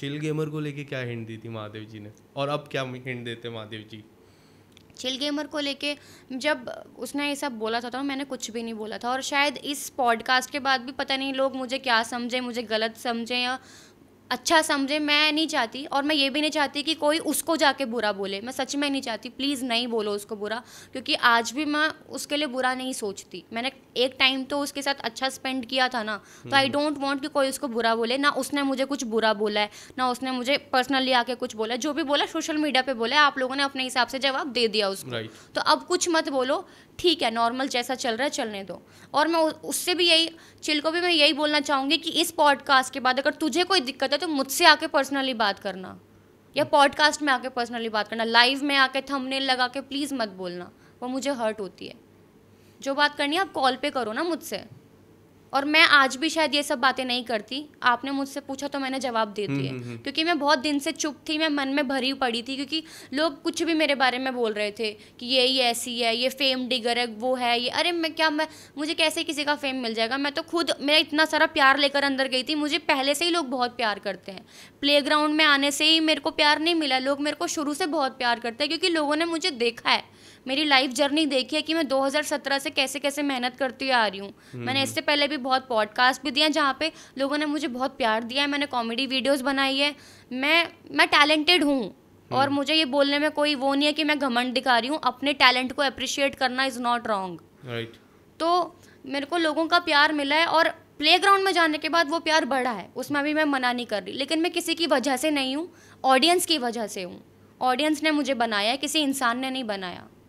Chill gamer को लेके क्या हिंट दी थी महादेव जी ने और अब क्या हिंट देते महादेव जी चिल गेमर को लेके जब उसने ये सब बोला था तो मैंने कुछ भी नहीं बोला था और शायद इस पॉडकास्ट के बाद भी पता नहीं लोग मुझे क्या समझे मुझे गलत समझे या अच्छा समझे मैं नहीं चाहती और मैं ये भी नहीं चाहती कि कोई उसको जाके बुरा बोले मैं सच में नहीं चाहती प्लीज़ नहीं बोलो उसको बुरा क्योंकि आज भी मैं उसके लिए बुरा नहीं सोचती मैंने एक टाइम तो उसके साथ अच्छा स्पेंड किया था ना तो आई डोंट वॉन्ट कि कोई उसको बुरा बोले ना उसने मुझे कुछ बुरा बोला है ना उसने मुझे पर्सनली आके कुछ बोला जो भी बोला सोशल मीडिया पर बोला आप लोगों ने अपने हिसाब से जवाब दे दिया उसको तो अब कुछ मत बोलो ठीक है नॉर्मल जैसा चल रहा है चलने दो और मैं उससे भी यही चिल को भी मैं यही बोलना चाहूँगी कि इस पॉडकास्ट के बाद अगर तुझे कोई दिक्कत है तो मुझसे आके पर्सनली बात करना या पॉडकास्ट में आके पर्सनली बात करना लाइव में आके थंबनेल लगा के प्लीज़ मत बोलना वो मुझे हर्ट होती है जो बात करनी है आप कॉल पे करो ना मुझसे और मैं आज भी शायद ये सब बातें नहीं करती आपने मुझसे पूछा तो मैंने जवाब दे हम्म, दिए हम्म, हम्म। क्योंकि मैं बहुत दिन से चुप थी मैं मन में भरी पड़ी थी क्योंकि लोग कुछ भी मेरे बारे में बोल रहे थे कि ये ही ऐसी है ये फेम डिगर है वो है ये अरे मैं क्या मैं मुझे कैसे किसी का फेम मिल जाएगा मैं तो खुद मेरा इतना सारा प्यार लेकर अंदर गई थी मुझे पहले से ही लोग बहुत प्यार करते हैं प्ले में आने से ही मेरे को प्यार नहीं मिला लोग मेरे को शुरू से बहुत प्यार करते हैं क्योंकि लोगों ने मुझे देखा है मेरी लाइफ जर्नी देखी है कि मैं 2017 से कैसे कैसे मेहनत करती आ रही हूँ मैंने इससे पहले भी बहुत पॉडकास्ट भी दिए हैं जहाँ पे लोगों ने मुझे बहुत प्यार दिया है मैंने कॉमेडी वीडियोस बनाई है मैं मैं टैलेंटेड हूँ और हम्म। मुझे ये बोलने में कोई वो नहीं है कि मैं घमंड दिखा रही हूँ अपने टैलेंट को अप्रिशिएट करना इज़ नॉट रॉन्ग राइट तो मेरे को लोगों का प्यार मिला है और प्ले ग्राउंड में जाने के बाद वो प्यार बढ़ा है उसमें अभी मैं मना नहीं कर रही लेकिन मैं किसी की वजह से नहीं हूँ ऑडियंस की वजह से हूँ ऑडियंस ने मुझे बनाया है किसी इंसान ने नहीं बनाया